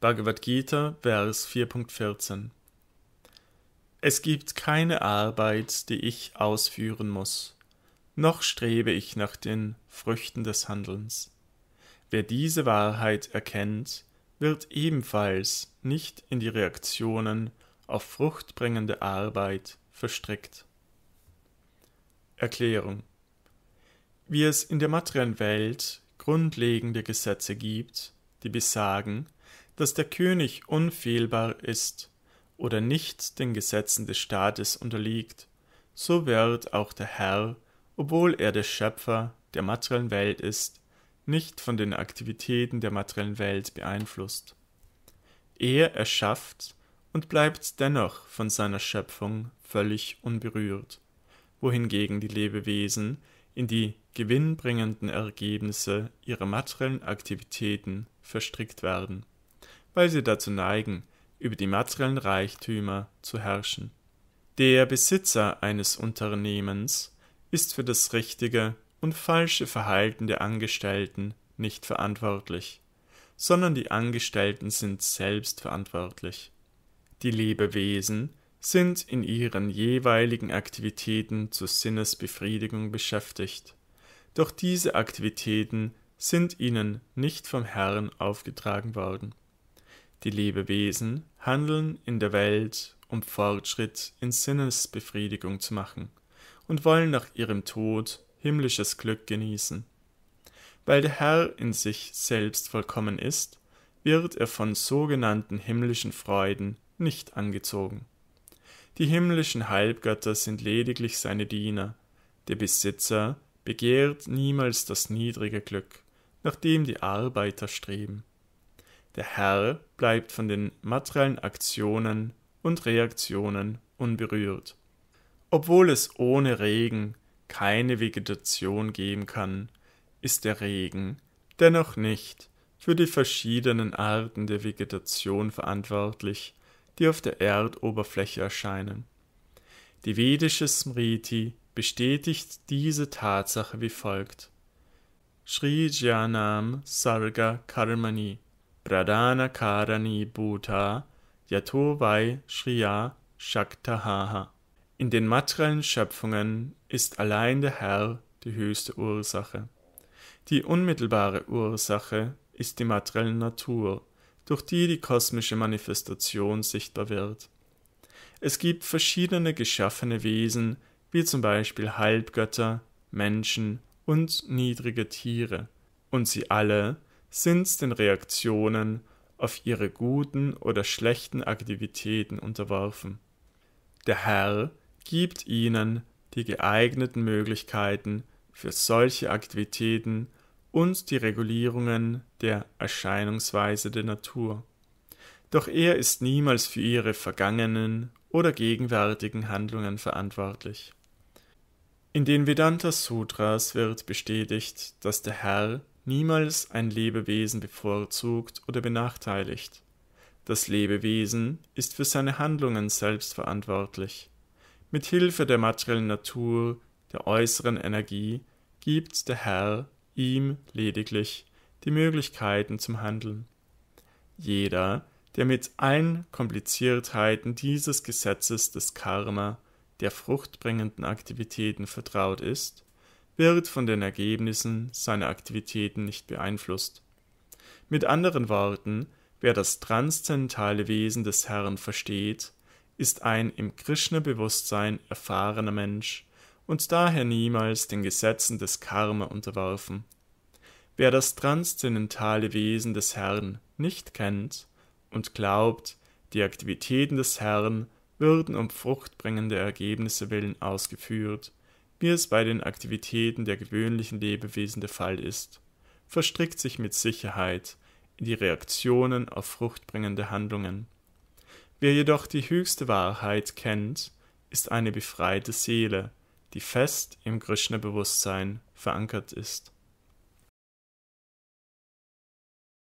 Bhagavad Gita, Vers 4.14 Es gibt keine Arbeit, die ich ausführen muss, noch strebe ich nach den Früchten des Handelns. Wer diese Wahrheit erkennt, wird ebenfalls nicht in die Reaktionen auf fruchtbringende Arbeit verstrickt. Erklärung Wie es in der materiellen Welt grundlegende Gesetze gibt, die besagen, dass der König unfehlbar ist oder nicht den Gesetzen des Staates unterliegt, so wird auch der Herr, obwohl er der Schöpfer der materiellen Welt ist, nicht von den Aktivitäten der materiellen Welt beeinflusst. Er erschafft und bleibt dennoch von seiner Schöpfung völlig unberührt, wohingegen die Lebewesen in die gewinnbringenden Ergebnisse ihrer materiellen Aktivitäten verstrickt werden weil sie dazu neigen, über die materiellen Reichtümer zu herrschen. Der Besitzer eines Unternehmens ist für das richtige und falsche Verhalten der Angestellten nicht verantwortlich, sondern die Angestellten sind selbst verantwortlich. Die Lebewesen sind in ihren jeweiligen Aktivitäten zur Sinnesbefriedigung beschäftigt, doch diese Aktivitäten sind ihnen nicht vom Herrn aufgetragen worden. Die Lebewesen handeln in der Welt, um Fortschritt in Sinnesbefriedigung zu machen und wollen nach ihrem Tod himmlisches Glück genießen. Weil der Herr in sich selbst vollkommen ist, wird er von sogenannten himmlischen Freuden nicht angezogen. Die himmlischen Halbgötter sind lediglich seine Diener. Der Besitzer begehrt niemals das niedrige Glück, nach dem die Arbeiter streben. Der Herr bleibt von den materiellen Aktionen und Reaktionen unberührt. Obwohl es ohne Regen keine Vegetation geben kann, ist der Regen dennoch nicht für die verschiedenen Arten der Vegetation verantwortlich, die auf der Erdoberfläche erscheinen. Die vedische Smriti bestätigt diese Tatsache wie folgt. Sri Jyanam Sarga Karmani Karani Bhuta Yato Vai Shriya Shaktahaha. In den materiellen Schöpfungen ist allein der Herr die höchste Ursache. Die unmittelbare Ursache ist die materielle Natur, durch die die kosmische Manifestation sichtbar wird. Es gibt verschiedene geschaffene Wesen, wie zum Beispiel Halbgötter, Menschen und niedrige Tiere, und sie alle sind's den Reaktionen auf ihre guten oder schlechten Aktivitäten unterworfen. Der Herr gibt ihnen die geeigneten Möglichkeiten für solche Aktivitäten und die Regulierungen der Erscheinungsweise der Natur. Doch er ist niemals für ihre vergangenen oder gegenwärtigen Handlungen verantwortlich. In den Vedanta Sutras wird bestätigt, dass der Herr niemals ein Lebewesen bevorzugt oder benachteiligt. Das Lebewesen ist für seine Handlungen selbst verantwortlich. Mit Hilfe der materiellen Natur, der äußeren Energie, gibt der Herr ihm lediglich die Möglichkeiten zum Handeln. Jeder, der mit allen Kompliziertheiten dieses Gesetzes des Karma, der fruchtbringenden Aktivitäten vertraut ist, wird von den Ergebnissen seiner Aktivitäten nicht beeinflusst. Mit anderen Worten, wer das transzendentale Wesen des Herrn versteht, ist ein im Krishna-Bewusstsein erfahrener Mensch und daher niemals den Gesetzen des Karma unterworfen. Wer das transzendentale Wesen des Herrn nicht kennt und glaubt, die Aktivitäten des Herrn würden um fruchtbringende Ergebnisse willen ausgeführt, wie es bei den Aktivitäten der gewöhnlichen Lebewesen der Fall ist, verstrickt sich mit Sicherheit in die Reaktionen auf fruchtbringende Handlungen. Wer jedoch die höchste Wahrheit kennt, ist eine befreite Seele, die fest im Krishna-Bewusstsein verankert ist.